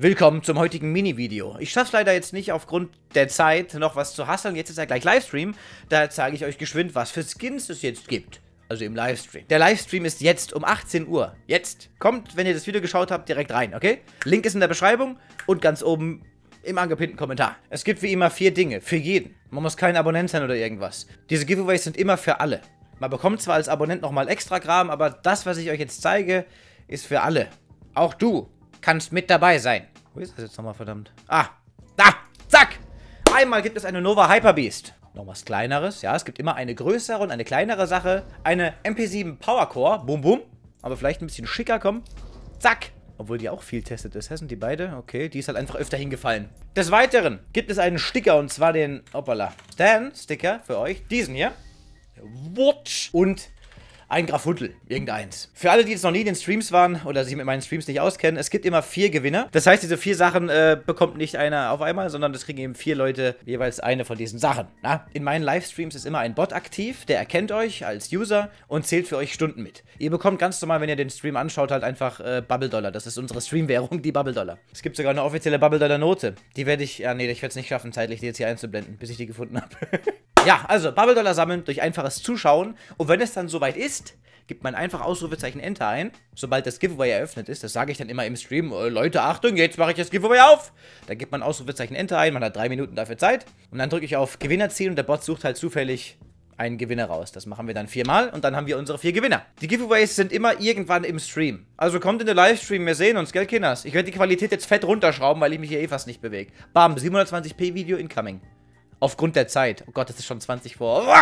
Willkommen zum heutigen Mini-Video. Ich schaffe es leider jetzt nicht aufgrund der Zeit noch was zu hasseln. Jetzt ist ja gleich Livestream. Da zeige ich euch geschwind, was für Skins es jetzt gibt. Also im Livestream. Der Livestream ist jetzt um 18 Uhr. Jetzt. Kommt, wenn ihr das Video geschaut habt, direkt rein, okay? Link ist in der Beschreibung und ganz oben im angepinnten Kommentar. Es gibt wie immer vier Dinge. Für jeden. Man muss kein Abonnent sein oder irgendwas. Diese Giveaways sind immer für alle. Man bekommt zwar als Abonnent nochmal extra Gram, aber das, was ich euch jetzt zeige, ist für alle. Auch du kannst mit dabei sein. Wo ist das jetzt nochmal, verdammt? Ah, da, zack. Einmal gibt es eine Nova Hyper Beast. Noch was kleineres, ja, es gibt immer eine größere und eine kleinere Sache. Eine MP7 Power Core, boom, boom. aber vielleicht ein bisschen schicker, komm. Zack. Obwohl die auch viel testet ist. Hä, sind die beide? Okay, die ist halt einfach öfter hingefallen. Des Weiteren gibt es einen Sticker und zwar den, hoppala, Stan-Sticker für euch. Diesen hier. Wutsch. Und ein Grafuttel, irgendeins. Für alle, die jetzt noch nie in den Streams waren oder sich mit meinen Streams nicht auskennen, es gibt immer vier Gewinner. Das heißt, diese vier Sachen äh, bekommt nicht einer auf einmal, sondern das kriegen eben vier Leute jeweils eine von diesen Sachen. Na? In meinen Livestreams ist immer ein Bot aktiv, der erkennt euch als User und zählt für euch Stunden mit. Ihr bekommt ganz normal, wenn ihr den Stream anschaut, halt einfach äh, Bubble Dollar. Das ist unsere Streamwährung, die Bubble Dollar. Es gibt sogar eine offizielle Bubble Dollar Note. Die werde ich, ja nee, ich werde es nicht schaffen, zeitlich die jetzt hier einzublenden, bis ich die gefunden habe. Ja, also Bubble-Dollar sammeln durch einfaches Zuschauen. Und wenn es dann soweit ist, gibt man einfach Ausrufezeichen Enter ein, sobald das Giveaway eröffnet ist. Das sage ich dann immer im Stream. Äh, Leute, Achtung, jetzt mache ich das Giveaway auf. Dann gibt man Ausrufezeichen Enter ein, man hat drei Minuten dafür Zeit. Und dann drücke ich auf Gewinner ziehen und der Bot sucht halt zufällig einen Gewinner raus. Das machen wir dann viermal und dann haben wir unsere vier Gewinner. Die Giveaways sind immer irgendwann im Stream. Also kommt in den Livestream, wir sehen uns, gell, Kinders? Ich werde die Qualität jetzt fett runterschrauben, weil ich mich hier eh fast nicht bewege. Bam, 720p Video incoming. Aufgrund der Zeit. Oh Gott, es ist schon 20 vor.